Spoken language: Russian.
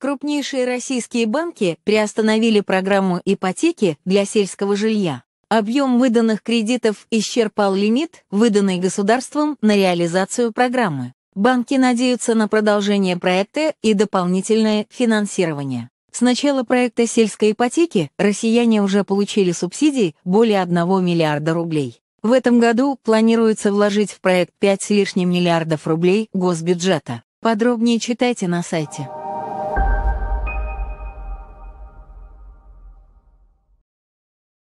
Крупнейшие российские банки приостановили программу ипотеки для сельского жилья. Объем выданных кредитов исчерпал лимит, выданный государством на реализацию программы. Банки надеются на продолжение проекта и дополнительное финансирование. С начала проекта сельской ипотеки россияне уже получили субсидии более 1 миллиарда рублей. В этом году планируется вложить в проект 5 с лишним миллиардов рублей госбюджета. Подробнее читайте на сайте.